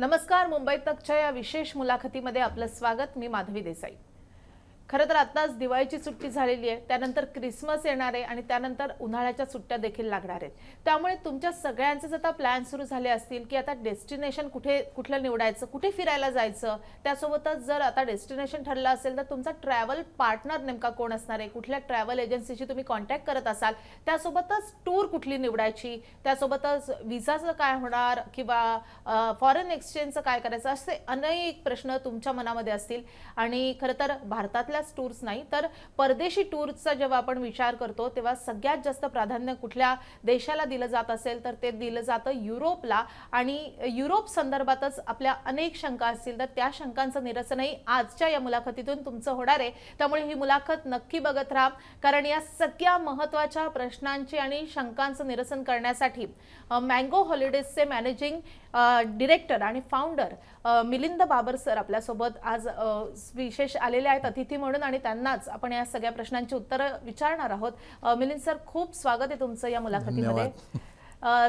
नमस्कार मुंबई तकच्या या विशेष मुलाखतीमध्ये आपलं स्वागत मी माधवी देसाई खरं तर आत्ताच दिवाळीची सुट्टी झालेली आहे त्यानंतर क्रिसमस येणार आहे आणि त्यानंतर उन्हाळ्याच्या सुट्ट्या देखील लागणार आहेत त्यामुळे तुमच्या सगळ्यांचेच आता प्लॅन सुरू झाले असतील की आता डेस्टिनेशन कुठे कुठलं निवडायचं कुठे फिरायला जायचं त्यासोबतच जर आता डेस्टिनेशन ठरलं असेल तर तुमचा ट्रॅव्हल पार्टनर नेमका कोण असणार आहे कुठल्या ट्रॅव्हल एजन्सीशी तुम्ही कॉन्टॅक्ट करत असाल त्यासोबतच टूर कुठली निवडायची त्यासोबतच विजाचं काय होणार किंवा फॉरेन एक्सचेंजचं काय करायचं असे अनेक प्रश्न तुमच्या मनामध्ये असतील आणि खरं तर भारतातल्या टूर्स नाही तर परदेशी टूर्सचा जेव्हा आपण विचार करतो तेव्हा सगळ्यात जास्त प्राधान्य कुठल्या देशाला दिलं जात असेल तर ते दिलं जातं युरोपला आणि युरोप संदर्भातच आपल्या अनेक शंका असतील तर त्या शंकांचं निरसनही आजच्या या मुलाखतीतून तुमचं होणार आहे त्यामुळे ही मुलाखत नक्की बघत राहा कारण या सगळ्या महत्त्वाच्या प्रश्नांची आणि शंकांचं निरसन करण्यासाठी मँगो हॉलिडेजचे मॅनेजिंग डिरेक्टर आणि फाउंडर मिलिंद बाबर सर आपल्यासोबत आज विशेष आलेले आहेत अतिथी म्हणून म्हणून आणि त्यांनाच आपण या सगळ्या प्रश्नांची उत्तरं विचारणार आहोत मिलिंद सर खूप स्वागत आहे तुमचं या मुलाखतीमध्ये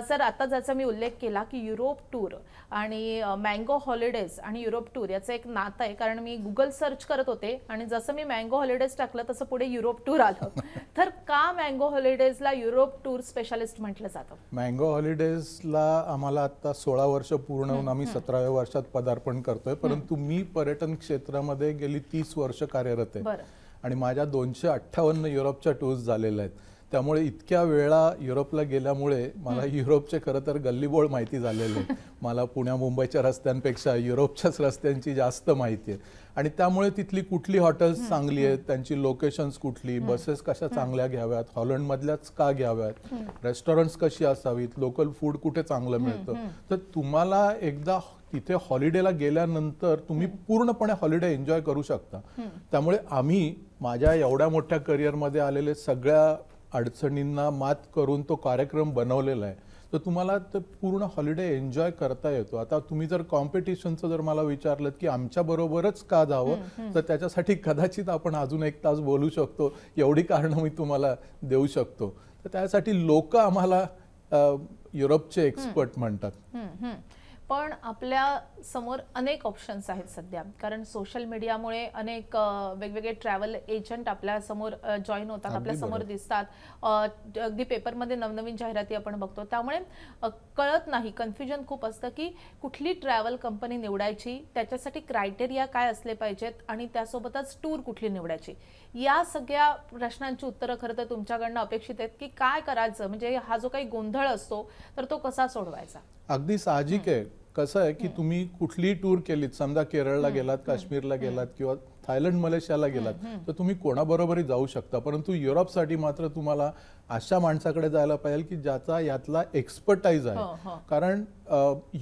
सर आता ज्याचा मी उल्लेख केला की युरोप टूर आणि मँगो हॉलिडेज आणि युरोप टूर याचं एक नातं आहे कारण मी गुगल सर्च करत होते आणि जसं मी मँगो हॉलिडेज टाकलं तसं पुढे युरोप टूर आलं तर का मँगो हॉलिडेजला युरोप टूर स्पेशालिस्ट म्हटलं जातं मँगो हॉलिडेजला आम्हाला आता सोळा वर्ष पूर्ण होऊन आम्ही सतराव्या वर्षात पदार्पण करतोय परंतु मी पर्यटन क्षेत्रामध्ये गेली तीस वर्ष कार्यरत आहे आणि माझ्या दोनशे अठ्ठावन्न युरोपच्या टूर्स झालेल्या आहेत त्यामुळे इतक्या वेळा युरोपला गेल्यामुळे मला युरोपचे खरं तर गल्लीबोळ माहिती झालेले मला पुण्या मुंबईच्या रस्त्यांपेक्षा युरोपच्याच रस्त्यांची जास्त माहिती आहे आणि त्यामुळे तिथली कुठली हॉटेल्स चांगली आहेत त्यांची लोकेशन्स कुठली बसेस कशा चांगल्या घ्याव्यात हॉलंडमधल्याच का घ्याव्यात रेस्टॉरंट्स कशी असावीत लोकल फूड कुठे चांगलं मिळतं तर तुम्हाला एकदा तिथे हॉलिडेला गेल्यानंतर तुम्ही पूर्णपणे हॉलिडे एन्जॉय करू शकता त्यामुळे आम्ही माझ्या एवढ्या मोठ्या करिअरमध्ये आलेले सगळ्या अडचणींना मात करून तो कार्यक्रम बनवलेला आहे तर तुम्हाला तर पूर्ण हॉलिडे एन्जॉय करता येतो आता तुम्ही जर कॉम्पिटिशनचं जर मला विचारलं की आमच्याबरोबरच का जावं तर त्याच्यासाठी कदाचित आपण अजून एक तास बोलू शकतो एवढी कारणं मी तुम्हाला देऊ शकतो तर त्यासाठी लोक आम्हाला युरोपचे एक्सपर्ट म्हणतात पण आपल्या समोर अनेक ऑप्शन्स आहेत सध्या कारण सोशल मीडियामुळे अनेक वेगवेगळे ट्रॅव्हल एजंट आपल्यासमोर जॉईन होतात आपल्यासमोर दिसतात अगदी पेपरमध्ये नवनवीन जाहिराती आपण बघतो त्यामुळे कळत नाही कन्फ्युजन खूप असतं की कुठली ट्रॅव्हल कंपनी निवडायची त्याच्यासाठी क्रायटेरिया काय असले पाहिजेत आणि त्यासोबतच टूर कुठली निवडायची या सगळ्या प्रश्नांची उत्तरं खरं तर तुमच्याकडनं अपेक्षित आहेत की काय करायचं म्हणजे हा जो काही गोंधळ असतो तर तो कसा सोडवायचा अगदी साहजिक आहे कसं आहे की तुम्ही कुठलीही टूर केलीत समजा केरळला गेलात काश्मीरला गेलात किंवा थायलंड मलेशियाला गेलात तर तुम्ही कोणाबरोबरही जाऊ शकता परंतु युरोपसाठी मात्र तुम्हाला अशा माणसाकडे जायला पाहिजे की ज्याचा यातला एक्सपर्टाईज आहे हो, हो. कारण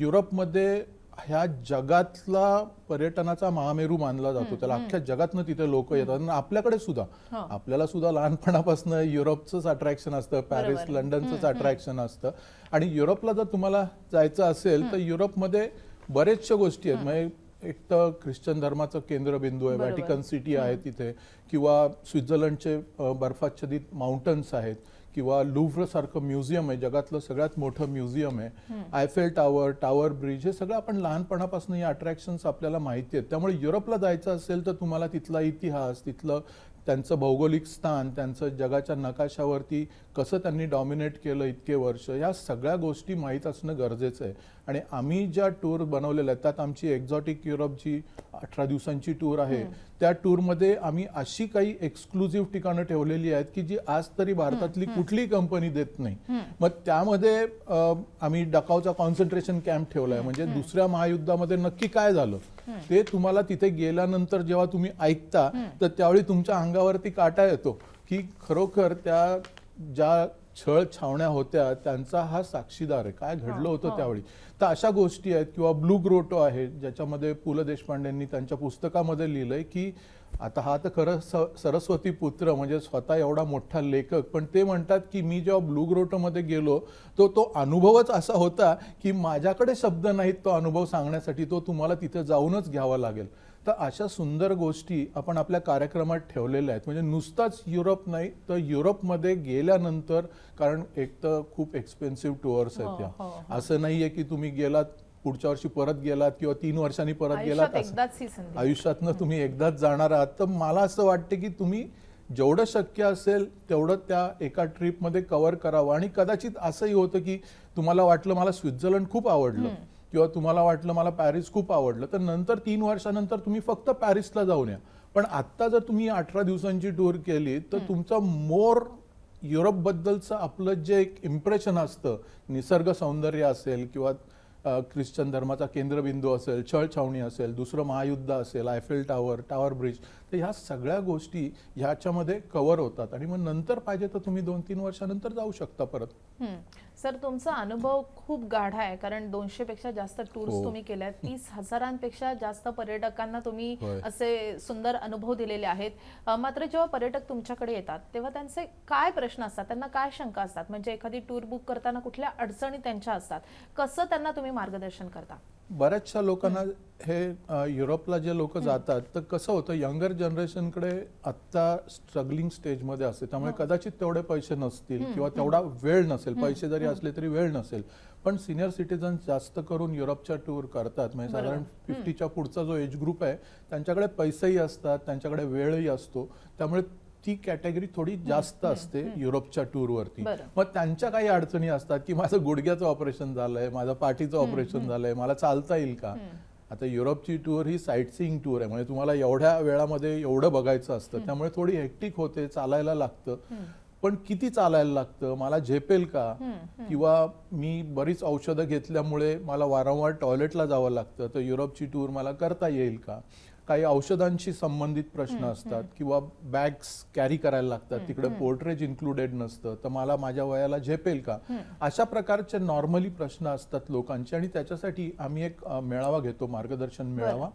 युरोपमध्ये ह्या जगातला पर्यटनाचा महामेरू मानला जातो त्याला अख्ख्या जगातनं तिथे लोक येतात आपल्याकडे सुद्धा हो. आपल्याला सुद्धा लहानपणापासून युरोपचंच अट्रॅक्शन असतं पॅरिस लंडनचंच अट्रॅक्शन असतं आणि युरोपला जर तुम्हाला जायचं असेल तर युरोपमध्ये बरेचशा गोष्टी आहेत म्हणजे एक तर ख्रिश्चन धर्माचं केंद्रबिंदू आहे व्हॅटिकन सिटी आहे तिथे किंवा स्वित्झर्लंडचे बर्फाच्छादित माउंटन्स आहेत किंवा लुव्रसारखं म्युझियम आहे जगातलं सगळ्यात मोठं म्युझियम आहे आयफेल टावर टावर ब्रिज हे सगळं आपण लहानपणापासून या अट्रॅक्शन्स आपल्याला माहिती आहेत त्यामुळे युरोपला जायचं असेल तर तुम्हाला तिथला इतिहास तिथलं त्यांचं भौगोलिक स्थान त्यांचं जगाच्या नकाशावरती कसं त्यांनी डॉमिनेट केलं इतके वर्ष या सगळ्या गोष्टी माहीत असणं गरजेचं आहे आणि आम्ही ज्या टूर बनवलेल्या आहेत त्यात आमची एक्झॉटिक युरोप जी अठरा दिवसांची टूर आहे त्या टूरमध्ये आम्ही अशी काही एक्सक्लुझिव्ह ठिकाणं ठेवलेली आहेत की जी आज तरी भारतातली कुठलीही कंपनी देत नाही मग त्यामध्ये आम्ही डकावचा कॉन्सन्ट्रेशन कॅम्प ठेवला आहे म्हणजे दुसऱ्या महायुद्धामध्ये नक्की काय झालं ते तुम्हाला तिथे गेल्यानंतर जेव्हा तुम्ही ऐकता तर त्यावेळी तुमच्या अंगावरती काटा येतो की खरोखर त्या ज्या छळ छावण्या होत्या त्यांचा हा साक्षीदार आहे काय घडलं हो, होतं हो. त्यावेळी तर अशा गोष्टी आहेत किंवा ब्लू ग्रोटो आहे ज्याच्यामध्ये पु ल देशपांडेंनी त्यांच्या पुस्तकामध्ये लिहिलंय की आता हा तर खरं सरस्वती पुत्र म्हणजे स्वतः एवढा मोठा लेखक पण ते म्हणतात की मी जेव्हा ब्लू ग्रोटमध्ये गेलो तो तो अनुभवच असा होता की माझ्याकडे शब्द नाहीत तो अनुभव सांगण्यासाठी तो तुम्हाला तिथं जाऊनच घ्यावा लागेल तर अशा सुंदर गोष्टी आपण आपल्या कार्यक्रमात ठेवलेल्या आहेत म्हणजे नुसताच युरोप नाही तर युरोपमध्ये गेल्यानंतर कारण एक तर खूप एक्सपेन्सिव्ह टुअर्स आहेत त्या हो, हो, हो. असं नाही आहे की तुम्ही गेलात पुढच्या वर्षी परत गेलात किंवा तीन वर्षांनी परत गेलात आयुष्यातनं तुम्ही एकदाच जाणार आहात तर मला असं वाटतं की तुम्ही जेवढं शक्य असेल तेवढं त्या एका ट्रिपमध्ये कव्हर करावं आणि कदाचित असंही होतं की तुम्हाला वाटलं मला स्वित्झर्लंड खूप आवडलं किंवा तुम्हाला वाटलं मला पॅरिस खूप आवडलं तर नंतर तीन वर्षानंतर तुम्ही फक्त पॅरिसला जाऊन या पण आत्ता जर तुम्ही अठरा दिवसांची टूर केली तर तुमचा मोर युरोपबद्दलचं आपलं जे एक इम्प्रेशन असतं निसर्ग सौंदर्य असेल किंवा ख्रिश्चन धर्माचा केंद्रबिंदू असेल छळछावणी असेल दुसरं महायुद्ध असेल आयफेल टावर टावर ब्रिज तर ह्या सगळ्या गोष्टी ह्याच्यामध्ये कव्हर होतात आणि मग नंतर पाहिजे तर तुम्ही दोन तीन वर्षानंतर जाऊ शकता परत सर तुमचा अनुभव खूप गाढा आहे कारण दोनशे पेक्षा जास्त टूर्स हो. तुम्ही केल्या तीस हजारांपेक्षा जास्त पर्यटकांना तुम्ही असे सुंदर अनुभव दिलेले आहेत मात्र जेव्हा पर्यटक तुमच्याकडे येतात तेव्हा त्यांचे काय प्रश्न असतात त्यांना काय शंका असतात म्हणजे एखादी टूर बुक करताना कुठल्या अडचणी त्यांच्या असतात कसं त्यांना तुम्ही मार्गदर्शन करता बऱ्याचशा लोकांना हे युरोपला जे लोक जातात तर कसं होतं यंगर जनरेशनकडे आत्ता स्ट्रगलिंग स्टेजमध्ये असते त्यामुळे हो. कदाचित तेवढे पैसे नसतील किंवा तेवढा वेळ नसेल पैसे जरी असले तरी वेळ नसेल पण सिनियर सिटीजन जास्त करून युरोपच्या टूर करतात म्हणजे साधारण फिफ्टीच्या पुढचा जो एज ग्रुप आहे त्यांच्याकडे पैसेही असतात त्यांच्याकडे वेळही असतो त्यामुळे ती कॅटेगरी थोडी जास्त असते युरोपच्या टूरवरती मग त्यांच्या काही अडचणी असतात की माझं गुडघ्याचं ऑपरेशन झालंय माझं पाठीचं ऑपरेशन झालंय मला चालता येईल का आता युरोपची टूर ही साईट सीईंग टूर आहे म्हणजे तुम्हाला एवढ्या वेळामध्ये एवढं बघायचं असतं त्यामुळे थोडी हेक्टिक होते चालायला लागतं पण किती चालायला लागतं मला झेपेल का किंवा मी बरीच औषधं घेतल्यामुळे मला वारंवार टॉयलेटला जावं लागतं तर युरोपची टूर मला करता येईल का काही औषधांशी संबंधित प्रश्न असतात किंवा बॅग्स कॅरी करायला लागतात तिकडे पोर्ट्रेज इन्क्लुडेड नसतं तर मला माझ्या वयाला झेपेल का अशा प्रकारचे नॉर्मली प्रश्न असतात लोकांचे आणि त्याच्यासाठी आम्ही एक मेळावा घेतो मार्गदर्शन मेळावा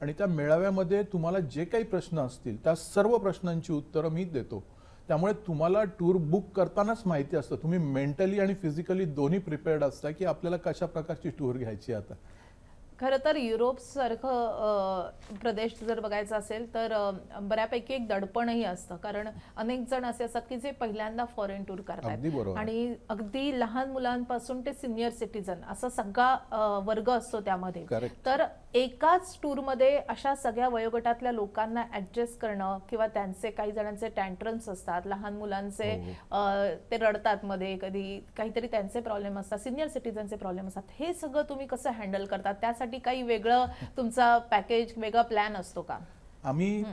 आणि त्या मेळाव्यामध्ये तुम्हाला जे काही प्रश्न असतील त्या सर्व प्रश्नांची उत्तरं मी देतो त्यामुळे तुम्हाला टूर बुक करतानाच माहिती असतं तुम्ही मेंटली आणि फिजिकली दोन्ही प्रिपेअर्ड असता की आपल्याला कशा प्रकारची टूर घ्यायची आता खरं तर युरोपसारखं प्रदेश जर बघायचं असेल तर बऱ्यापैकी एक दडपणही असतं कारण अनेक जण असे असतात की जे पहिल्यांदा फॉरेन टूर करतात आणि अगदी लहान मुलांपासून ते सिनियर सिटीजन असा सगळा वर्ग असतो त्यामध्ये तर एकाच टूरमध्ये अशा सगळ्या वयोगटातल्या लोकांना ऍडजस्ट करणं किंवा त्यांचे काही जणांचे टँट्रम्स असतात लहान मुलांचे हो, हो. ते रडतात मध्ये कधी काहीतरी त्यांचे प्रॉब्लेम असतात सिनियर सिटीजनचे प्रॉब्लेम असतात हे सगळं तुम्ही कसं हँडल करतात त्यासाठी त्यांच्यासाठी काही वेगळं तुमचा पॅकेज वेगळा प्लॅन असतो का आम्ही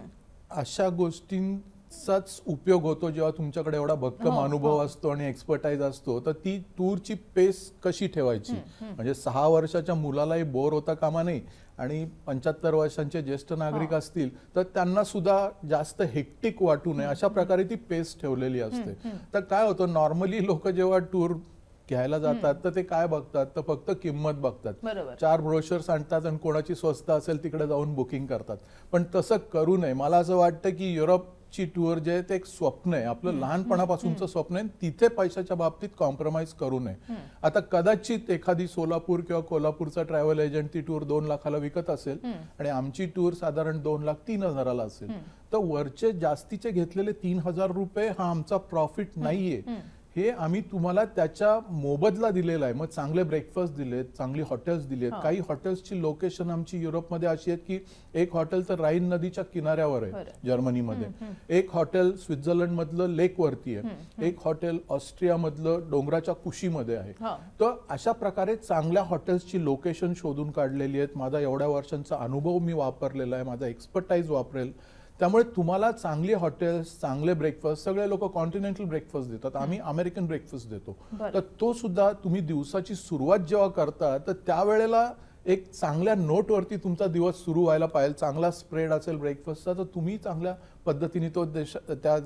अशा गोष्टींचाच उपयोग होतो जेव्हा तुमच्याकडे एवढा भक्कम हो, हो. अनुभव असतो आणि एक्सपर्टाईज असतो तर ती टूरची पेस कशी ठेवायची म्हणजे सहा वर्षाच्या मुलालाही बोर होता कामा नाही आणि पंच्याहत्तर वर्षांचे ज्येष्ठ नागरिक हो. असतील तर त्यांना सुद्धा जास्त हेक्टिक वाटू नये अशा प्रकारे ती पेस ठेवलेली असते तर काय होतं नॉर्मली लोक जेव्हा टूर घ्यायला जातात तर ते काय बघतात तर फक्त किंमत बघतात चार ब्रोशर्स आणतात आणि कोणाची स्वस्त असेल तिकडे जाऊन बुकिंग करतात पण तसं करू नये मला असं वाटतं की युरोपची टूर जे ते एक स्वप्न आहे आपलं लहानपणापासूनचं स्वप्न आहे तिथे पैशाच्या बाबतीत कॉम्प्रोमाइज करू नये आता कदाचित एखादी सोलापूर किंवा कोल्हापूरचा ट्रॅव्हल एजंट ती टूर दोन लाखाला विकत असेल आणि आमची टूर साधारण दोन लाख तीन हजाराला असेल तर वरचे जास्तीचे घेतलेले तीन हजार रुपये हा आमचा प्रॉफिट नाहीये हे आम्ही तुम्हाला त्याच्या मोबदला दिलेला आहे मग चांगले ब्रेकफास्ट दिलेत चांगली हॉटेल्स दिली आहेत काही हॉटेल्सची लोकेशन आमची युरोपमध्ये अशी आहेत की एक हॉटेल तर राईन नदीच्या किनाऱ्यावर आहे जर्मनीमध्ये एक हॉटेल स्वित्झर्लंड मधलं वरती आहे एक हॉटेल ऑस्ट्रियामधलं डोंगराच्या कुशीमध्ये आहे तर अशा प्रकारे चांगल्या हॉटेल्सची लोकेशन शोधून काढलेली आहेत माझा एवढ्या वर्षांचा अनुभव मी वापरलेला आहे माझा एक्सपर्टाईज वापरेल त्यामुळे तुम्हाला चांगली हॉटेल्स चांगले ब्रेकफास्ट सगळे लोक कॉन्टिनेंटल ब्रेकफास्ट देतात आम्ही अमेरिकन ब्रेकफास्ट देतो तर तो सुद्धा तुम्ही दिवसाची सुरुवात जेव्हा करता तर त्यावेळेला एक चांगल्या नोटवरती तुमचा दिवस सुरू व्हायला पाहिजे चांगला स्प्रेड असेल ब्रेकफास्टचा तर तुम्ही चांगल्या पद्धतीने तो देश त्या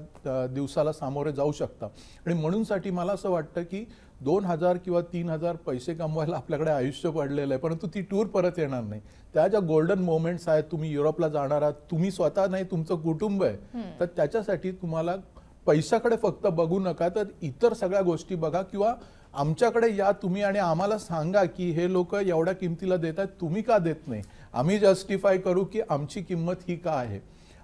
दिवसाला सामोरे जाऊ शकता आणि म्हणूनसाठी मला असं वाटतं की दोन हजार किंवा तीन हजार पैसे कमवायला आपल्याकडे आयुष्य पडलेलं आहे परंतु ती टूर परत येणार नाही त्या ज्या गोल्डन मोमेंट्स आहेत तुम्ही युरोपला जाणार आहात तुम्ही स्वतः नाही तुमचं कुटुंब आहे तर त्याच्यासाठी तुम्हाला पैशाकडे फक्त बघू नका तर इतर सगळ्या गोष्टी बघा किंवा आमच्याकडे या तुम्ही आणि आम्हाला सांगा की हे लोक एवढ्या किमतीला देत आहेत तुम्ही का देत नाही आम्ही जस्टिफाय करू की आमची किंमत ही का आहे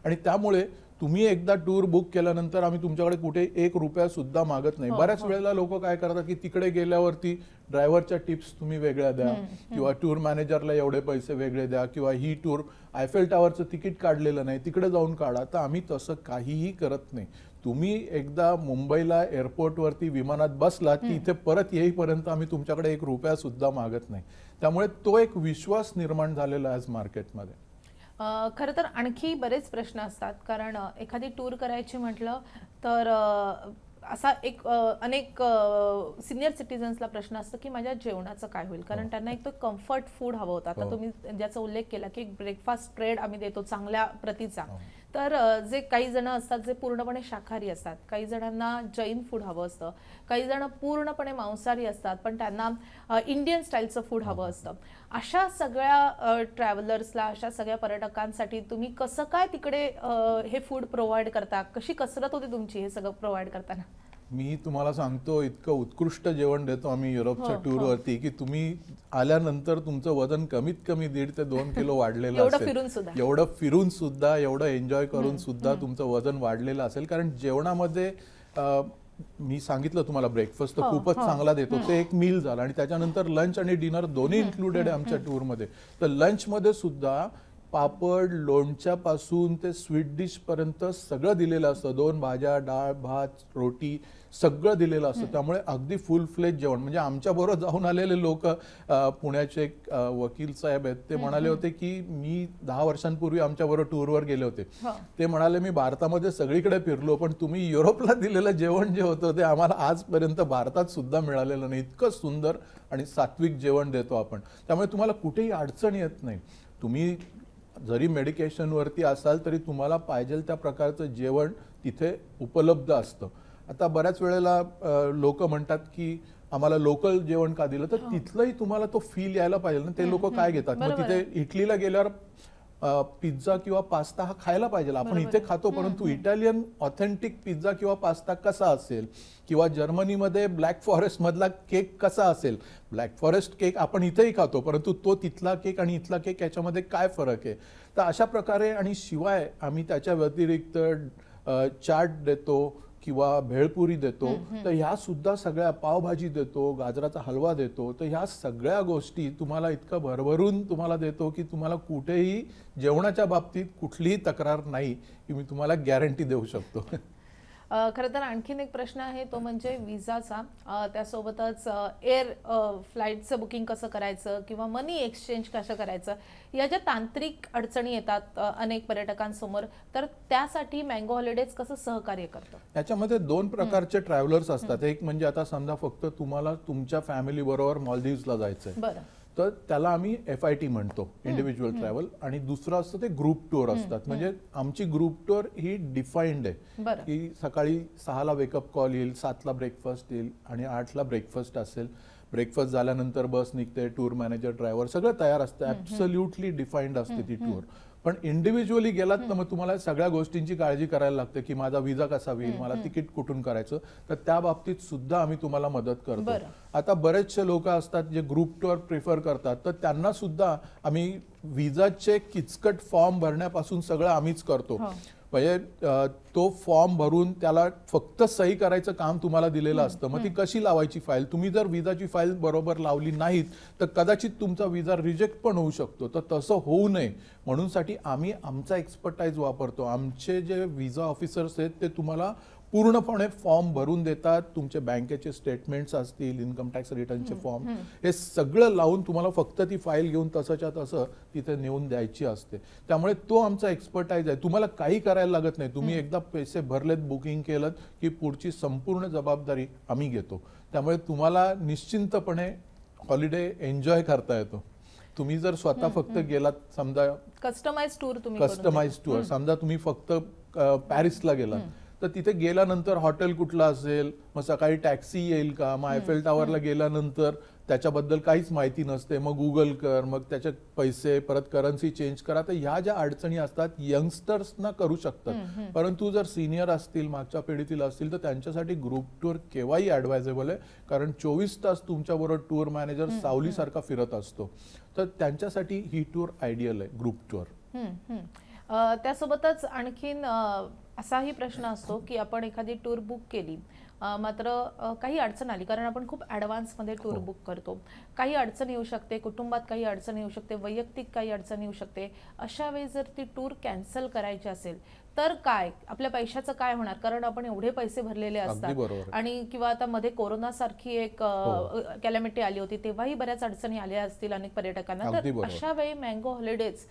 आणि त्यामुळे तुम्ही एकदा टूर बुक केल्यानंतर आम्ही तुमच्याकडे कुठे एक रुपया सुद्धा मागत नाही हो, बऱ्याच हो. वेळेला लोक काय करतात की तिकडे गेल्यावरती ड्रायव्हरच्या टिप्स तुम्ही वेगळ्या द्या किंवा टूर मॅनेजरला एवढे पैसे वेगळे द्या किंवा ही टूर आयफेल टावरचं तिकीट काढलेलं नाही तिकडे जाऊन काढा तर आम्ही तसं काहीही करत नाही तुम्ही एकदा मुंबईला एअरपोर्टवरती विमानात बसलात की इथे परत येईपर्यंत आम्ही तुमच्याकडे एक रुपया सुद्धा मागत नाही त्यामुळे तो एक विश्वास निर्माण झालेला आहे मार्केटमध्ये खरं तर आणखी बरेच प्रश्न असतात कारण एखादी टूर करायची म्हटलं तर असा एक अनेक सिनियर सिटीजन्सला प्रश्न असतो की माझ्या जेवणाचं काय होईल कारण हो. त्यांना एक तो कम्फर्ट फूड हवं होतं आता हो. तुम्ही ज्याचा उल्लेख केला की ब्रेकफास्ट ट्रेड आम्ही देतो चांगल्या प्रतीचा हो. तर जे काही जण असतात जे पूर्णपणे शाकाहारी असतात काही जणांना जैन फूड हवं असतं काही जण पूर्णपणे मांसाहारी असतात पण त्यांना इंडियन स्टाईलचं फूड हवं असतं अशा सगळ्या ट्रॅव्हलर्सला अशा सगळ्या पर्यटकांसाठी तुम्ही कसं काय तिकडे हे फूड प्रोव्हाइड करता कशी कसरत होती तुमची हे सगळं प्रोव्हाइड करताना मी तुम्हाला सांगतो इतकं उत्कृष्ट जेवण देतो आम्ही युरोपच्या हो, हो. टूरवरती की तुम्ही आल्यानंतर तुमचं वजन कमीत कमी दीड ते दोन किलो वाढलेलं असेल एवढं फिरून सुद्धा एवढं एन्जॉय करून सुद्धा तुमचं वजन वाढलेलं असेल कारण जेवणामध्ये मी सांगितलं तुम्हाला ब्रेकफास्ट तर हो, खूपच चांगला देतो ते एक मिल झाला आणि त्याच्यानंतर लंच आणि डिनर दोन्ही इन्क्लुडेड आहे आमच्या टूरमध्ये तर लंचमध्ये सुद्धा पापड लोणच्यापासून ते स्वीट डिशपर्यंत सगळं दिलेलं असतं दोन भाज्या डाळ भात रोटी सगळं दिलेलं असतं त्यामुळे अगदी फुल फ्लेज जेवण म्हणजे आमच्याबरोबर जाऊन आलेले लोक पुण्याचे एक वकील साहेब आहेत ते म्हणाले होते की मी दहा वर्षांपूर्वी आमच्याबरोबर टूरवर गेले होते हो. ते म्हणाले मी भारतामध्ये सगळीकडे फिरलो पण तुम्ही युरोपला दिलेलं जेवण जे होतं ते आम्हाला आजपर्यंत भारतात सुद्धा मिळालेलं नाही इतकं सुंदर आणि सात्विक जेवण देतो आपण त्यामुळे तुम्हाला कुठेही अडचण येत नाही तुम्ही जरी मेडिकेशन वरती असाल तरी तुम्हाला पाहिजे त्या प्रकारचं जेवण तिथे उपलब्ध असतं आता बऱ्याच वेळेला लोक म्हणतात की आम्हाला लोकल जेवण का दिलं तर हो. तिथलंही तुम्हाला तो फील यायला पाहिजे ना ते लोक काय घेतात मग तिथे इटलीला गेल्यावर पिझ्झा किंवा पास्ता हा खायला पाहिजे आपण इथे खातो परंतु इटालियन ऑथेंटिक पिझ्झा किंवा पास्ता कसा असेल किंवा जर्मनीमध्ये ब्लॅक फॉरेस्ट मधला केक कसा असेल ब्लॅक फॉरेस्ट केक आपण इथेही खातो परंतु तो तिथला केक आणि इथला केक याच्यामध्ये काय फरक आहे तर अशा प्रकारे आणि शिवाय आम्ही त्याच्या व्यतिरिक्त चाट देतो किंवा भेळपुरी देतो तर ह्या सुद्धा सगळ्या पावभाजी देतो गाजराचा हलवा देतो तर ह्या सगळ्या गोष्टी तुम्हाला इतकं भरभरून तुम्हाला देतो की तुम्हाला कुठेही जेवणाच्या बाबतीत कुठलीही तक्रार नाही की मी तुम्हाला गॅरंटी देऊ शकतो खरं तर आणखीन एक प्रश्न आहे तो म्हणजे विजाचा त्यासोबतच एअर फ्लाईटचं बुकिंग कसं करायचं किंवा मनी एक्सचेंज कसं करायचं या ज्या तांत्रिक अडचणी येतात अनेक पर्यटकांसमोर तर त्यासाठी मँगो हॉलिडेज कसं सहकार्य करतं त्याच्यामध्ये दोन प्रकारचे ट्रॅव्हलर्स असतात एक म्हणजे आता समजा फक्त तुम्हाला तुमच्या फॅमिली बरोबर मालदीवला जायचं बरं तर त्याला आम्ही एफ आय टी म्हणतो इंडिव्हिज्युअल ट्रॅव्हल आणि दुसरं असतं ते ग्रुप टूर असतात म्हणजे आमची ग्रुप टूर ही डिफाईंड आहे की सकाळी सहाला वेकअप कॉल येईल सातला ब्रेकफास्ट येईल आणि आठला ब्रेकफास्ट असेल ब्रेकफास्ट झाल्यानंतर बस निघते टूर मॅनेजर ड्रायव्हर सगळं तयार असतं ऍब्सल्युटली डिफाईंड असते ती टूर पण इंडिव्हिज्युअली गेलात तर मग तुम्हाला सगळ्या गोष्टींची काळजी करायला लागते की माझा विजा कसा होईल मला तिकीट कुठून करायचं तर त्या बाबतीत सुद्धा आम्ही तुम्हाला मदत करतो आता बरेचसे लोक असतात जे ग्रुप टूर प्रिफर करतात तर त्यांना सुद्धा आम्ही विजाचे किचकट फॉर्म भरण्यापासून सगळं आम्हीच करतो हो. म्हणजे तो फॉर्म भरून त्याला फक्त सही करायचं काम तुम्हाला दिलेलं असतं मग ती कशी लावायची फाईल तुम्ही जर विजाची फाईल बरोबर लावली नाहीत तर कदाचित तुमचा विजा रिजेक्ट पण होऊ शकतो तर तसं होऊ नये म्हणूनसाठी आम्ही आमचा एक्सपर्टाईज वापरतो आमचे जे विजा ऑफिसर्स आहेत ते तुम्हाला पूर्णपणे फॉर्म भरून देतात तुमचे बँकेचे स्टेटमेंट्स असतील इन्कम टॅक्स रिटर्नचे फॉर्म हे सगळं लावून तुम्हाला फक्त ती फाईल घेऊन तसंच्या तसं तिथे नेऊन द्यायची असते त्यामुळे तो आमचा एक्सपर्टाईज आहे तुम्हाला काही करायला लागत नाही तुम्ही एकदा पैसे भरलेत बुकिंग केलं की पुढची संपूर्ण जबाबदारी आम्ही घेतो त्यामुळे तुम्हाला निश्चिंतपणे हॉलिडे एन्जॉय करता येतो तुम्ही जर स्वतः फक्त गेलात समजा कस्टमाइज टूर कस्टमाइज टूर समजा तुम्ही फक्त पॅरिसला गेलात तर तिथे गेल्यानंतर हॉटेल कुठला असेल मग सकाळी टॅक्सी येईल का मग आयफेल टावरला गेल्यानंतर त्याच्याबद्दल काहीच माहिती नसते मग गुगल कर मग त्याचे पैसे परत करन्सी चेंज करा तर ह्या ज्या अडचणी असतात यंगस्टर्सना करू शकतात परंतु जर सिनियर असतील मागच्या पिढीतील असतील तर त्यांच्यासाठी ग्रुप टूर केव्हाही ॲडवायजेबल आहे कारण चोवीस तास तुमच्याबरोबर टूर मॅनेजर सावलीसारखा फिरत असतो तर त्यांच्यासाठी ही टूर आयडियल आहे ग्रुप टूर त्यासोबतच आणखीन असाही प्रश्न असतो की आपण एखादी टूर बुक केली मात्र काही अडचण आली कारण आपण खूप ॲडव्हान्समध्ये टूर बुक करतो काही अडचण येऊ शकते कुटुंबात काही अडचण येऊ शकते वैयक्तिक काही अडचण येऊ शकते अशा वेळी जर ती टूर कॅन्सल करायची असेल तर काय आपल्या पैशाचं काय होणार कारण आपण एवढे पैसे भरलेले असतात आणि किंवा आता मध्ये कोरोनासारखी एक कॅलॅमिटी हो. आली होती तेव्हाही बऱ्याच अडचणी आल्या असतील अनेक पर्यटकांना तर अशा वेळी मँगो हॉलिडेज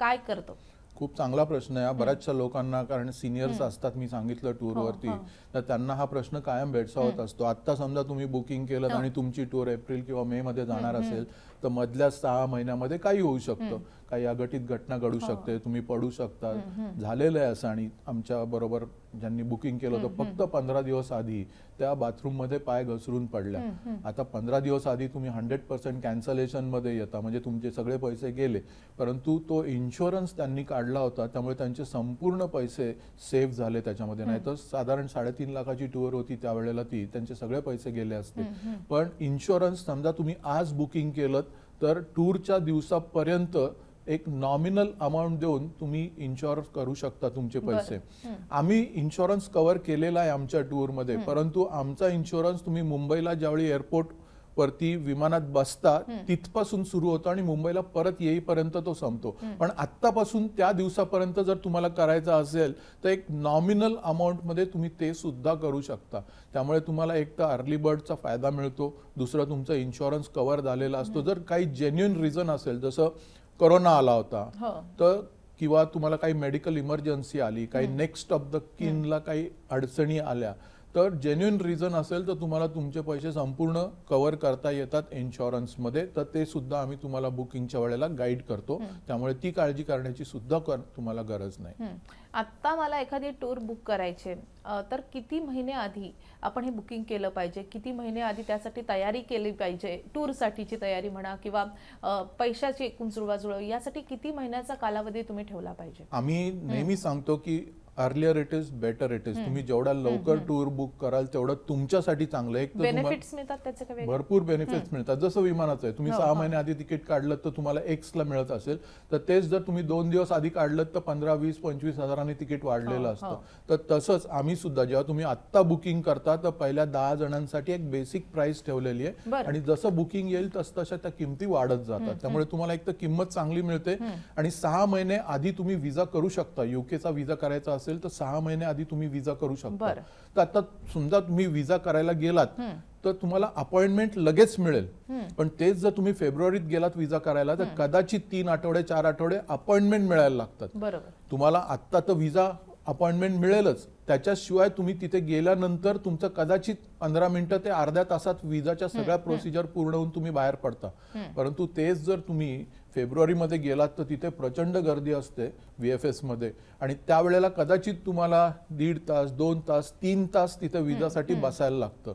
काय करतो खूप चांगला प्रश्न आहे बऱ्याचशा लोकांना कारण सिनियर्स असतात मी सांगितलं टूरवरती हो, हो. तर त्यांना हा प्रश्न कायम भेडसावत असतो आता समजा तुम्ही बुकिंग केलं हो. आणि तुमची टूर एप्रिल किंवा मे मध्ये जाणार असेल तर मधल्या सहा महिन्यामध्ये काही होऊ शकतं काही अघटित घटना घडू हो. शकते तुम्ही पडू शकता झालेलं आहे असं आणि आमच्या बरोबर ज्यांनी बुकिंग केलं होतं फक्त पंधरा दिवस आधी त्या बाथरूम मध्ये पाय घसरून पडल्या आता पंधरा दिवस आधी तुम्ही हंड्रेड पर्सेंट कॅन्सलेशन मध्ये येता म्हणजे तुमचे सगळे पैसे गेले परंतु तो इन्शुरन्स त्यांनी काढला होता त्यामुळे त्यांचे संपूर्ण पैसे सेव्ह झाले त्याच्यामध्ये नाहीतर साधारण साडेतीन लाखाची टूर होती त्यावेळेला ती त्यांचे सगळे पैसे गेले असते पण इन्शुरन्स समजा तुम्ही आज बुकिंग केलं तर टूरच्या दिवसापर्यंत एक नॉमिनल अमाऊंट देऊन तुम्ही इन्शुअर करू शकता तुमचे पैसे आम्ही इन्शुरन्स कव्हर केलेला आहे आमच्या टूरमध्ये परंतु आमचा इन्शुरन्स तुम्ही मुंबईला ज्यावेळी एअरपोर्ट परती विमानात बसता तिथपासून सुरू होतो आणि मुंबईला परत येईपर्यंत तो संपतो पण आतापासून त्या दिवसापर्यंत जर तुम्हाला करायचा असेल तर एक नॉमिनल अमाऊंटमध्ये तुम्ही ते सुद्धा करू शकता त्यामुळे तुम्हाला एक तर अर्ली बर्डचा फायदा मिळतो दुसरा तुमचा इन्शुरन्स कव्हर झालेला असतो जर काही जेन्युन रिझन असेल जसं करोना आला होता हो. तर किंवा तुम्हाला काही मेडिकल इमर्जन्सी आली काही नेक्स्ट ऑफ द किनला काही अडचणी आल्या तर जेन्युन रिझन असेल तर तुम्हाला तुमचे पैसे संपूर्ण कव्हर करता येतात इन्शुरन्समध्ये तर ते सुद्धा आम्ही तुम्हाला बुकिंगच्या वेळेला गाईड करतो त्यामुळे ती काळजी करण्याची सुद्धा कर, तुम्हाला गरज नाही आत्ता मला एखादी टूर बुक करायचे तर किती महिने आधी आपण हे बुकिंग केलं पाहिजे किती महिने आधी त्यासाठी तयारी केली पाहिजे टूरसाठीची तयारी म्हणा किंवा पैशाची एकूण जुळवाजुळव यासाठी किती महिन्याचा कालावधी तुम्ही ठेवला पाहिजे आम्ही नेहमी सांगतो की earlier it is better it is तुम्ही जेवढा लवकर टूर बुक कराल तेवढं तुमच्यासाठी चांगलं एक तर भरपूर बेनिफिट्स मिळतात जसं विमानाचं आहे तुम्ही हो, सहा हो. महिने आधी तिकीट काढलं तर तुम्हाला एक्सला मिळत असेल तर तेच जर तुम्ही दोन दिवस आधी काढलं तर पंधरा वीस पंचवीस हजारांनी तिकीट वाढलेलं हो, असतं तर तसंच आम्ही सुद्धा जेव्हा तुम्ही आत्ता बुकिंग करता तर पहिल्या दहा जणांसाठी एक बेसिक प्राइस ठेवलेली आहे आणि जसं बुकिंग येईल तस तशा त्या किमती वाढत जातात त्यामुळे तुम्हाला एक तर किंमत चांगली मिळते आणि सहा महिने आधी तुम्ही विजा करू शकता युकेचा विजा करायचा असेल तर सहा महिने आधी तुम्ही विजा करू शकता तर आता समजा तुम्ही विजा करायला गेलात तर तुम्हाला अपॉइंटमेंट लगेच मिळेल पण तेच जर तुम्ही फेब्रुवारीत गेलात विजा करायला तर कदाचित तीन आठवडे चार आठवडे अपॉइंटमेंट मिळायला लागतात तुम्हाला आत्ता तर विजा अपॉइंटमेंट मिळेलच त्याच्याशिवाय तुम्ही तिथे गेल्यानंतर तुमचं कदाचित पंधरा मिनिटं ते अर्ध्या तासात विजाच्या सगळ्या प्रोसिजर पूर्ण होऊन तुम्ही बाहेर पडता परंतु तेच जर तुम्ही फेब्रुवारीमध्ये गेलात तर तिथे प्रचंड गर्दी असते व्ही एफ मध्ये आणि त्यावेळेला कदाचित तुम्हाला दीड तास दोन तास तीन तास तिथे विजासाठी बसायला लागतं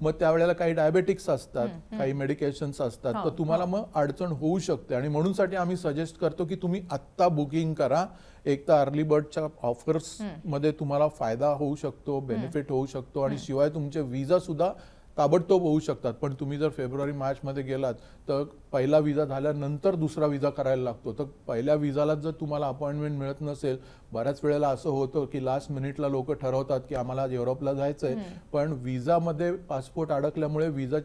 मग त्यावेळेला काही डायबेटिक्स असतात काही मेडिकेशन्स असतात हो, तर तुम्हाला हो. मग अडचण होऊ शकते आणि म्हणून साठी आम्ही सजेस्ट करतो की तुम्ही आत्ता बुकिंग करा एक तर अर्ली बर्डच्या मध्ये तुम्हाला फायदा होऊ शकतो बेनिफिट होऊ शकतो आणि शिवाय तुमचे विजा सुद्धा ताबडतोब होऊ शकतात पण तुम्ही जर फेब्रुवारी मार्चमध्ये गेलात तर पहिला विजा झाल्यानंतर दुसरा विजा करायला लागतो तर पहिल्या विजाला जर तुम्हाला अपॉइंटमेंट मिळत नसेल बऱ्याच वेळेला असं होतं की लास्ट मिनिटला लोक ठरवतात की आम्हाला युरोपला जायचंय पण पण विजामध्ये पासपोर्ट अडकल्यामुळे विजा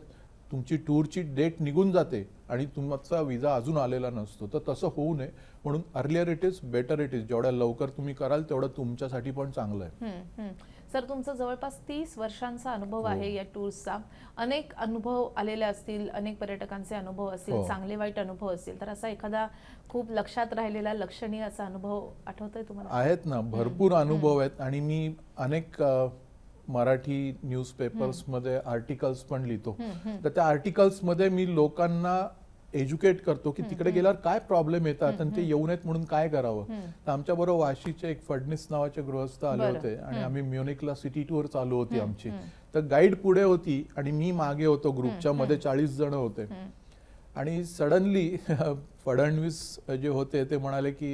तुमची टूरची डेट निघून जाते आणि तुमचा विजा अजून आलेला नसतो तर तसं होऊ नये म्हणून earlier it is better it is जेवढ्या लवकर तुम्ही कराल तेवढं तुमच्यासाठी पण चांगलं आहे सर तुमचा जवळपास तीस वर्षांचा अनुभव हो. आहे या टूर्सचा अनेक अनुभव आलेले असतील अनेक पर्यटकांचे अनुभव असतील हो. चांगले वाईट अनुभव असतील तर असा एखादा खूप लक्षात राहिलेला लक्षणीय असा अनुभव आठवतोय तुम्हाला आहेत ना भरपूर अनुभव आहेत आणि मी अनेक मराठी न्यूजपेपर्समध्ये आर्टिकल्स पण लिहितो तर त्या आर्टिकल्समध्ये मी लोकांना एज्युकेट करतो की तिकडे गेल्यावर काय प्रॉब्लेम येतात आणि ते येऊ नयेत म्हणून काय करावं तर बरोबर वाशीचे एक फडणीस नावाचे गृहस्थ आले होते आणि आम्ही म्युनिकला सिटी टूर चालू होती आमची तर गाईड पुढे होती आणि मी मागे होतो ग्रुपच्या मध्ये चाळीस जण होते आणि सडनली फडणवीस जे होते ते म्हणाले की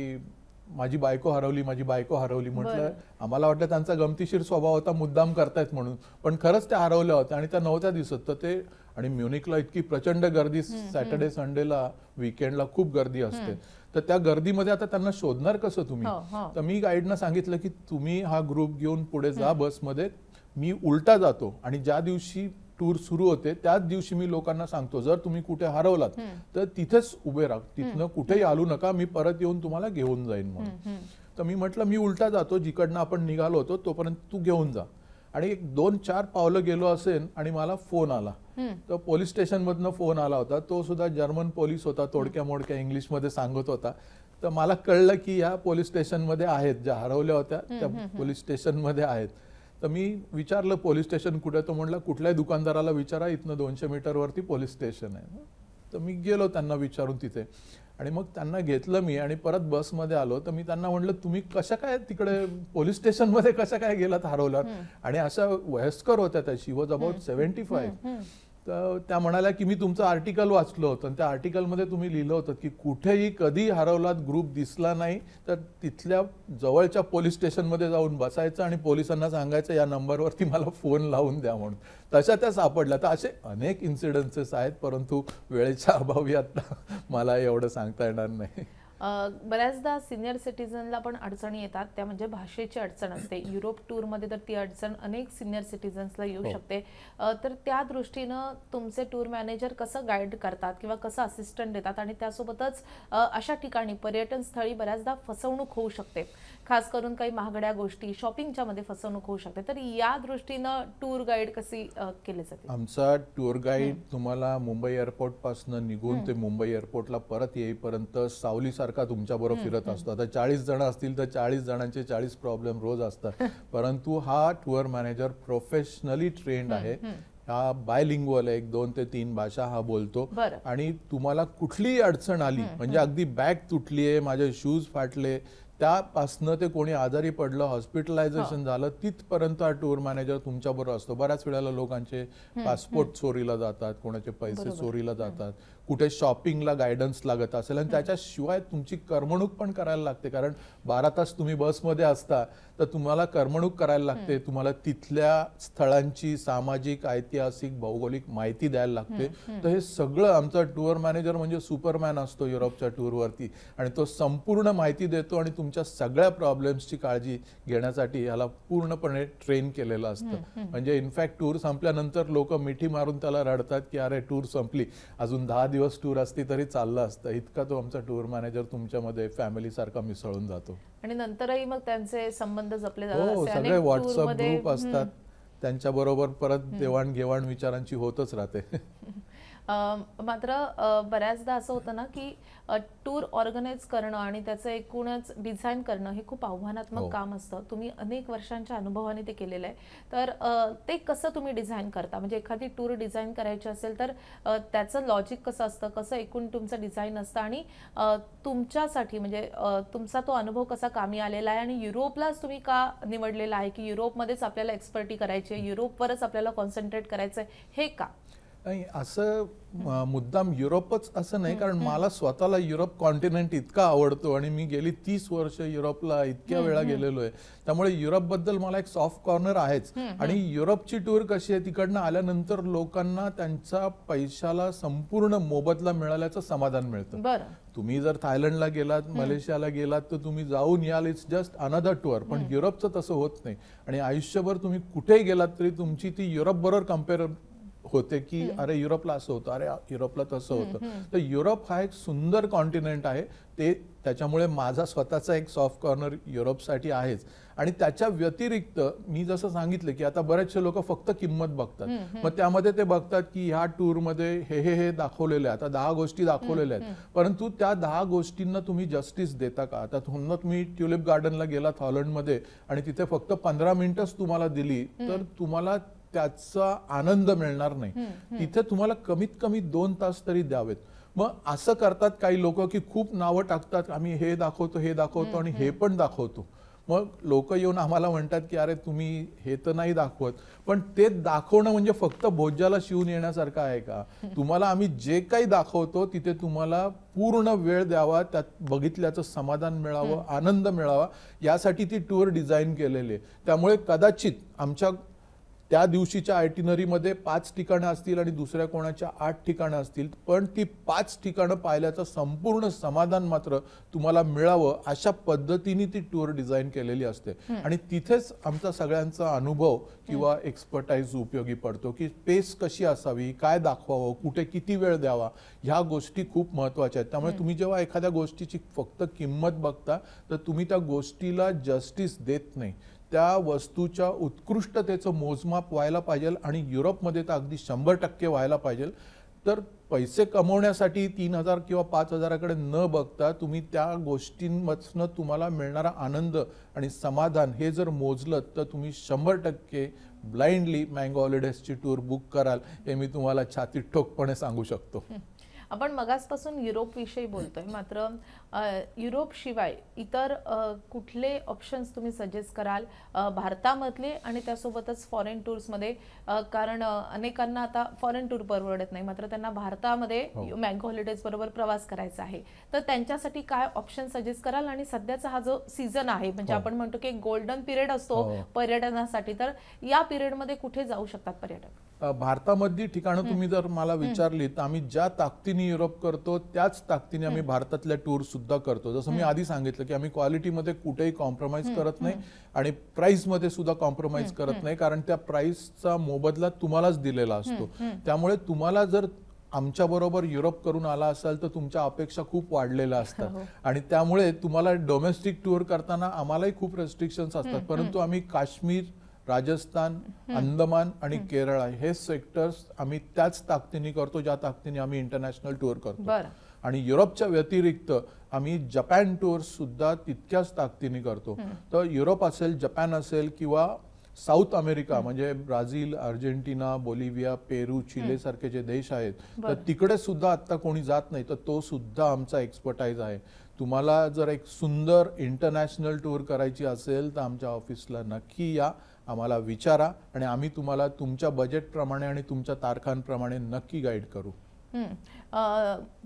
माझी बायको हरवली माझी बायको हरवली म्हटलं आम्हाला वाटलं त्यांचा गमतीशीर स्वभाव होता मुद्दाम करतायत म्हणून पण खरंच त्या हरवल्या होत्या आणि त्या नव्हत्या दिसत तर ते आणि म्युनिकला इतकी प्रचंड गर्दी सॅटर्डे संडेला विकेंडला खूप गर्दी असते तर त्या गर्दीमध्ये आता त्यांना शोधणार कसं तुम्ही हो, हो. तर मी गाईडना सांगितलं की तुम्ही हा ग्रुप घेऊन पुढे जा बसमध्ये मी उलटा जातो आणि ज्या दिवशी टूर सुरू होते त्याच दिवशी मी लोकांना सांगतो जर तुम्ही कुठे हरवलात तर तिथेच उभे राहा तिथनं कुठेही आलू नका मी परत येऊन तुम्हाला घेऊन जाईन म्हणून तर मी म्हटलं मी उलटा जातो जिकडनं आपण निघालो होतो तोपर्यंत तू घेऊन जा आणि दोन चार पावलं गेलो असेल आणि मला फोन आला तर पोलीस स्टेशन मधनं फोन आला होता तो सुद्धा जर्मन पोलीस होता तोडक्या मोडक्या इंग्लिश मध्ये सांगत होता तर मला कळलं की या पोलीस स्टेशन मध्ये आहेत ज्या हरवल्या होत्या त्या पोलीस स्टेशन मध्ये आहेत तर मी विचारलं पोलीस स्टेशन कुठे तो म्हणला कुठल्याही दुकानदाराला विचारा इथनं दोनशे वरती पोलीस स्टेशन आहे तर मी गेलो त्यांना विचारून तिथे आणि मग त्यांना घेतलं मी आणि परत बसमध्ये आलो तर मी त्यांना म्हटलं तुम्ही कशा काय तिकडे पोलीस स्टेशनमध्ये कशा काय गेलात हरवलात आणि अशा वयस्कर होत्या त्या she was about seventy five तर त्या म्हणाल्या की मी तुमचं आर्टिकल वाचलं होतं आणि त्या आर्टिकलमध्ये तुम्ही लिहिलं होतं की कुठेही कधी हरवलात ग्रुप दिसला नाही तर तिथल्या जवळच्या पोलीस स्टेशनमध्ये जाऊन बसायचं आणि पोलिसांना सांगायचं या नंबरवरती मला फोन लावून द्या म्हणून तशा त्या सापडल्या तर असे अनेक इन्सिडन्सेस आहेत परंतु वेळेच्या अभावी आता मला एवढं सांगता येणार नाही बऱ्याचदा सिनियर सिटीजनला पण अडचणी येतात त्या म्हणजे भाषेची अडचण असते युरोप टूरमध्ये तर ती अडचण अनेक सिनियर सिटीजन्सला येऊ हो. शकते तर त्या दृष्टीनं तुमचे टूर मॅनेजर कसं गाईड करतात किंवा कसं असिस्टंट देतात आणि त्यासोबतच अशा ठिकाणी पर्यटन स्थळी बऱ्याचदा फसवणूक होऊ शकते खास करून काही महागड्या गोष्टी शॉपिंगच्या मध्ये फसवणूक होऊ शकते तर या दृष्टीनं टूर गाईड कशी केले जाते आमचा टूर गाईड तुम्हाला मुंबई एअरपोर्ट पासून निघून ते मुंबई एअरपोर्टला परत येईपर्यंत सावली तुमच्या तुमच्याबरोबर फिरत असतो आता चाळीस जण असतील तर चाळीस जणांचे चाळीस प्रॉब्लेम रोज असतात परंतु हा टूर मॅनेजर प्रोफेशनली ट्रेंड आहे हा बायलिंग्वल आहे एक दोन ते तीन भाषा हा बोलतो आणि तुम्हाला कुठलीही अडचण आली म्हणजे अगदी बॅग तुटली आहे माझे शूज फाटले त्यापासनं ते कोणी आजारी पडलं हॉस्पिटलायझेशन हो. झालं तिथपर्यंत हा टूर मॅनेजर तुमच्याबरोबर असतो बऱ्याच वेळेला लोकांचे पासपोर्ट चोरीला जातात कोणाचे पैसे चोरीला जातात कुठे शॉपिंगला गायडन्स लागत असेल आणि त्याच्याशिवाय तुमची करमणूक पण करायला लागते कारण बारा तास तुम्ही बसमध्ये असता तर तुम्हाला करमणूक करायला लागते तुम्हाला तिथल्या स्थळांची सामाजिक ऐतिहासिक भौगोलिक माहिती द्यायला लागते तर हे सगळं आमचा टूर मॅनेजर म्हणजे सुपरमॅन असतो युरोपच्या टूरवरती आणि तो संपूर्ण माहिती देतो आणि तुमच्या सगळ्या प्रॉब्लेम्सची काळजी घेण्यासाठी याला पूर्णपणे ट्रेन केलेलं असतं म्हणजे इनफॅक्ट टूर संपल्यानंतर लोक मिठी मारून त्याला रडतात की अरे टूर संपली अजून दहा दिवस टूर असती तरी चाललं असतं इतका तो आमचा टूर मॅनेजर तुमच्यामध्ये फॅमिलीसारखा मिसळून जातो आणि नंतरही मग त्यांचे संबंध जपले जातात हो, सगळे व्हॉट्सअप ग्रुप असतात त्यांच्याबरोबर परत देवाणघेवाण विचारांची होतच राहते मात्र बऱ्याचदा असं होतं ना की टूर ऑर्गनाईज करणं आणि त्याचं एकूणच डिझाईन करणं हे खूप आव्हानात्मक हो. काम असतं तुम्ही अनेक वर्षांच्या अनुभवाने ते केलेलं आहे तर ते कसं तुम्ही डिझाईन करता म्हणजे एखादी टूर डिझाईन करायची असेल तर त्याचं लॉजिक कसं असतं कसं एकूण तुमचं डिझाईन असतं आणि तुमच्यासाठी म्हणजे तुमचा तो अनुभव कसा कामी आलेला आहे आणि युरोपलाच तुम्ही का निवडलेला आहे की युरोपमध्येच आपल्याला एक्सपर्टी करायची आहे युरोपवरच आपल्याला कॉन्सन्ट्रेट करायचं आहे हे का नाही असं मुद्दाम युरोपच असं नाही कारण मला स्वतःला युरोप कॉन्टिनेंट इतका आवडतो आणि मी गेली तीस वर्ष युरोपला इतक्या वेळा गेलेलो आहे त्यामुळे युरोपबद्दल मला एक सॉफ्ट कॉर्नर आहेच आणि युरोपची टूर कशी आहे तिकडनं आल्यानंतर लोकांना त्यांच्या पैशाला संपूर्ण मोबदला मिळाल्याचं समाधान मिळतं तुम्ही जर थायलंडला गेलात मलेशियाला गेलात तर तुम्ही जाऊन याल इट्स जस्ट अनदर टूर पण युरोपचं तसं होत नाही आणि आयुष्यभर तुम्ही कुठेही गेलात तरी तुमची ती युरोप बरोबर कम्पेअर होते की अरे युरोपला असं होतं अरे युरोपला तसं होतं तर युरोप हा एक सुंदर कॉन्टिनेंट आहे ते त्याच्यामुळे माझा स्वतःचा एक सॉफ्ट कॉर्नर युरोपसाठी आहेच आणि त्याच्या व्यतिरिक्त मी जसं सांगितलं की आता बरेचसे लोक फक्त किंमत बघतात मग त्यामध्ये ते बघतात की ह्या टूरमध्ये हे हे हे दाखवलेले आता दहा गोष्टी दाखवलेल्या आहेत परंतु त्या दहा गोष्टींना तुम्ही जस्टिस देता का आता तुम्हाला तुम्ही ट्युलिप गार्डनला गेलात हॉलंडमध्ये आणि तिथे फक्त पंधरा मिनिटच तुम्हाला दिली तर तुम्हाला त्याचा आनंद मिळणार नाही तिथे तुम्हाला कमीत कमी दोन तास तरी द्यावेत मग असं करतात काही लोक की खूप नावं टाकतात आम्ही हे दाखवतो हे दाखवतो आणि हे पण दाखवतो मग लोक येऊन आम्हाला म्हणतात की अरे तुम्ही हे तर नाही दाखवत पण ते दाखवणं म्हणजे फक्त भोज्याला शिवून येण्यासारखं आहे का तुम्हाला आम्ही जे काही दाखवतो तिथे तुम्हाला पूर्ण वेळ द्यावा त्यात बघितल्याचं समाधान मिळावं आनंद मिळावा यासाठी ती टूर डिझाईन केलेली आहे त्यामुळे कदाचित आमच्या त्या दिवशीच्या आयटिनरीमध्ये पाच ठिकाणं असतील आणि दुसऱ्या कोणाच्या आठ ठिकाणं असतील पण ती पाच ठिकाणं पाहिल्याचं संपूर्ण समाधान मात्र तुम्हाला मिळावं अशा पद्धतीने ती टूर डिझाईन केलेली असते आणि तिथेच आमचा सगळ्यांचा अनुभव किंवा एक्सपर्टाईज उपयोगी पडतो की पेस कशी असावी काय दाखवावं कुठे किती वेळ द्यावा ह्या गोष्टी खूप महत्वाच्या आहेत त्यामुळे तुम्ही जेव्हा एखाद्या गोष्टीची फक्त किंमत बघता तर तुम्ही त्या गोष्टीला जस्टिस देत नाही त्या वस्तूच्या उत्कृष्टतेचं मोजमाप व्हायला पाहिजे आणि युरोपमध्ये तर अगदी शंभर टक्के व्हायला पाहिजे तर पैसे कमवण्यासाठी तीन हजार किंवा पाच हजाराकडे न बघता तुम्ही त्या गोष्टींमधनं तुम्हाला मिळणारा आनंद आणि समाधान हे जर मोजलं तर तुम्ही शंभर टक्के ब्लाइंडली मँगो हॉलिडेजची टूर बुक कराल हे मी तुम्हाला छाती ठोकपणे सांगू शकतो आपण मगासपासून युरोपविषयी बोलतोय मात्र युरोपशिवाय इतर कुठले ऑप्शन्स तुम्ही सजेस्ट कराल भारतामधले आणि त्यासोबतच फॉरेन टूर्समध्ये कारण अनेकांना आता फॉरेन टूर परवडत नाही मात्र त्यांना भारतामध्ये मँगो हो. हॉलिडेज बरोबर प्रवास करायचा आहे तर त्यांच्यासाठी काय ऑप्शन सजेस्ट कराल आणि सध्याचा हा जो सीझन आहे म्हणजे हो. आपण म्हणतो की गोल्डन पिरियड असतो हो. पर्यटनासाठी तर या पिरियडमध्ये कुठे जाऊ शकतात पर्यटक भारतामधली ठिकाणं तुम्ही जर मला विचारली तर आम्ही ज्या ताकदीने युरोप करतो त्याच ताकदीने आम्ही भारतातल्या टूर सुद्धा करतो जसं मी आधी सांगितलं की आम्ही क्वालिटीमध्ये कुठेही कॉम्प्रोमाइज करत नाही आणि प्राईसमध्ये सुद्धा कॉम्प्रोमाइज करत नाही कारण त्या प्राइसचा मोबदला तुम्हालाच दिलेला असतो त्यामुळे तुम्हाला जर आमच्याबरोबर युरोप करून आला असाल तर तुमच्या अपेक्षा खूप वाढलेल्या असतात हो. आणि त्यामुळे तुम्हाला डोमेस्टिक टूर करताना आम्हालाही खूप रेस्ट्रिक्शन्स असतात परंतु आम्ही काश्मीर राजस्थान अंदमान आणि केरळ आहे हे सेक्टर्स आम्ही त्याच ताकदीने करतो ज्या ताकदीने आम्ही इंटरनॅशनल टूर करतो आणि युरोपच्या व्यतिरिक्त आम्ही जपान टूर सुद्धा तितक्याच ताकदीने करतो तर युरोप असेल जपान असेल किंवा साऊथ अमेरिका म्हणजे Brazil Argentina Bolivia Peru Chile सारखे जे देश आहेत तर तिकडे सुद्धा आता कोणी जात नाही तर तो सुद्धा आमचा एक्सपर्टाईज आहे तुम्हाला जर एक सुंदर इंटरनॅशनल टूर करायची असेल तर आमच्या ऑफिसला नक्की या आम्हाला विचारा आणि आम्ही तुम्हाला तुमच्या बजेटप्रमाणे आणि तुमच्या तारखांप्रमाणे नक्की गाईड करू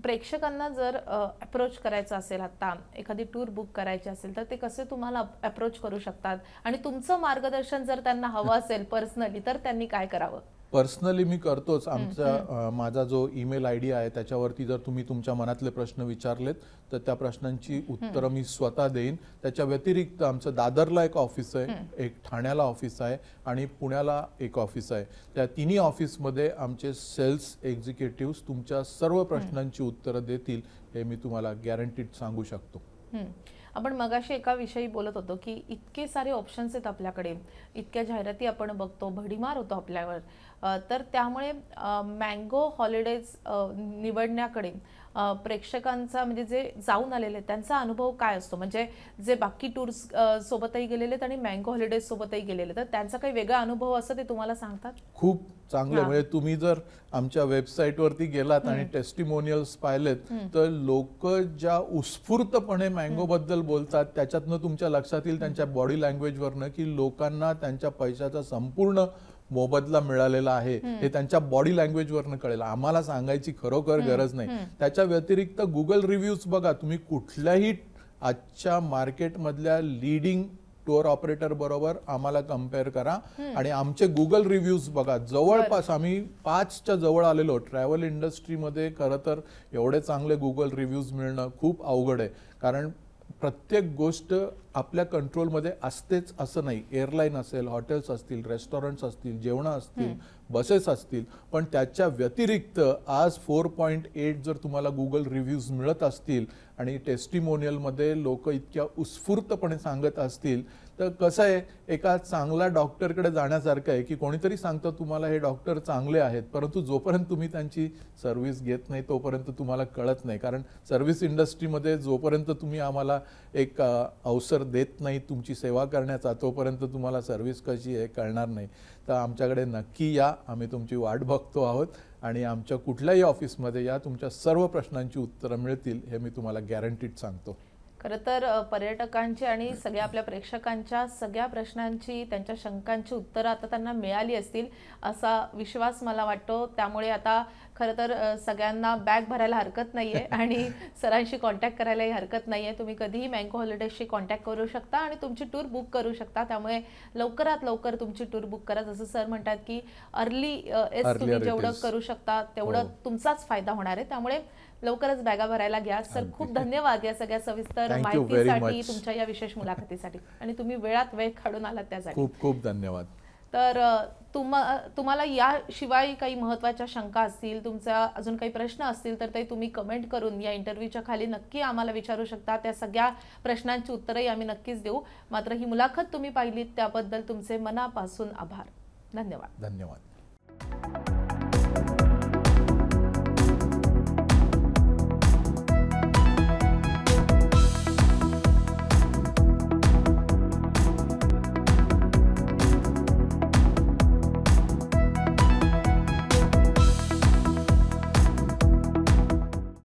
प्रेक्षकांना जर अप्रोच करायचं असेल आता एखादी टूर बुक करायची असेल तर ते कसे तुम्हाला अप्रोच करू शकतात आणि तुमचं मार्गदर्शन जर त्यांना हवं असेल पर्सनली तर त्यांनी काय करावं पर्सनली मी करतोच आमचा माझा जो ईमेल आय डी आहे त्याच्यावरती जर तुम्ही तुमच्या मनातले प्रश्न विचारलेत तर त्या प्रश्नांची उत्तरं मी स्वतः देईन त्याच्या व्यतिरिक्त आमचं दादरला एक ऑफिस आहे एक ठाण्याला ऑफिस आहे आणि पुण्याला एक ऑफिस आहे त्या तिन्ही ऑफिसमध्ये आमचे सेल्स एक्झिक्युटिव्ह तुमच्या सर्व प्रश्नांची उत्तरं देतील हे मी तुम्हाला गॅरंटीड सांगू शकतो आपण मगाशी एका विषयी बोलत होतो की इतके सारे ऑप्शन्स आहेत आपल्याकडे इतक्या जाहिराती आपण बघतो भडीमार होतो आपल्यावर तर त्यामुळे मँगो हॉलिडेज निवडण्याकडे प्रेक्षकांचा म्हणजे जे जाऊन आलेले आहेत त्यांचा अनुभव काय असतो म्हणजे जे बाकी टूर्स सोबतही गेलेले आहेत आणि मँगो हॉलिडेज सोबतही गेलेले तर त्यांचा काही वेगळा अनुभव असं ते तुम्हाला सांगतात खूप चांगलं म्हणजे तुम्ही जर आमच्या वरती गेलात आणि टेस्टिमोनियल्स पाहिलेत तर लोक ज्या उत्स्फूर्तपणे बद्दल बोलतात त्याच्यातनं तुमच्या लक्षात येईल त्यांच्या बॉडी लँग्वेजवरनं की लोकांना त्यांच्या पैशाचा संपूर्ण मोबदला मिळालेला आहे हे त्यांच्या बॉडी लँग्वेजवरनं कळेल आम्हाला सांगायची खरोखर गरज नाही त्याच्या व्यतिरिक्त गुगल रिव्ह्यूज बघा तुम्ही कुठल्याही आजच्या मार्केटमधल्या लिडिंग टूर ऑपरेटर बरोबर आम्हाला कम्पेअर करा आणि आमचे गुगल रिव्ह्यूज बघा जवळपास आम्ही पाचच्या जवळ आलेलो ट्रॅव्हल इंडस्ट्रीमध्ये खरं तर एवढे चांगले गुगल रिव्ह्यूज मिळणं खूप अवघड आहे कारण प्रत्येक गोष्ट आपल्या कंट्रोलमध्ये असतेच असं नाही एअरलाईन असेल हॉटेल्स असतील रेस्टॉरंट्स असतील जेवणं असतील बसेस असतील पण त्याच्या व्यतिरिक्त आज फोर पॉईंट एट जर तुम्हाला गुगल रिव्ह्यूज मिळत असतील आणि टेस्टिमोनियलमध्ये लोक इतक्या उत्स्फूर्तपणे सांगत असतील तर कसं आहे एका चांगला डॉक्टरकडे जाण्यासारखं आहे की कोणीतरी सांगतं तुम्हाला हे डॉक्टर चांगले आहेत परंतु जोपर्यंत तुम्ही त्यांची सर्व्हिस घेत नाही तोपर्यंत तुम्हाला कळत नाही कारण सर्व्हिस इंडस्ट्रीमध्ये जोपर्यंत तुम्ही आम्हाला एक अवसर देत नाही तुमची सेवा करण्याचा तोपर्यंत तुम्हाला सर्व्हिस कशी आहे कळणार नाही तर आमच्याकडे नक्की या आम्ही तुमची वाट बघतो आहोत आणि आमच्या कुठल्याही ऑफिसमध्ये या तुमच्या सर्व प्रश्नांची उत्तरं मिळतील हे मी तुम्हाला गॅरंटीड सांगतो खरं तर पर्यटकांची आणि सगळ्या आपल्या प्रेक्षकांच्या सगळ्या प्रश्नांची त्यांच्या शंकांची उत्तरं आता त्यांना मिळाली असतील असा विश्वास मला वाटतो त्यामुळे आता खरं तर सगळ्यांना बॅग भरायला हरकत नाही आहे आणि सरांशी कॉन्टॅक्ट करायलाही हरकत नाही आहे तुम्ही कधीही मँगो हॉलिडेजशी कॉन्टॅक्ट करू शकता आणि तुमची टूर बुक करू शकता त्यामुळे लवकरात लवकर तुमची टूर बुक करा जसं सर म्हणतात की अर्ली एस तुम्ही जेवढं करू शकता तेवढं हो. तुमचाच फायदा होणार आहे त्यामुळे लवकरच बॅगा भरायला घ्या सर खूप धन्यवाद या सगळ्या सविस्तर माहितीसाठी तुमच्या या विशेष मुलाखतीसाठी आणि तुम्ही वेळात वेळ काढून आलात त्यासाठी खूप खूप धन्यवाद तर तुम तुम्हाला याशिवाय काही महत्त्वाच्या शंका असतील तुमचा अजून काही प्रश्न असतील तर ते तुम्ही कमेंट करून या इंटरव्ह्यूच्या खाली नक्की आम्हाला विचारू शकता त्या सगळ्या प्रश्नांची उत्तरंही आम्ही नक्कीच देऊ मात्र ही मुलाखत तुम्ही पाहिली त्याबद्दल तुमचे मनापासून आभार धन्यवाद धन्यवाद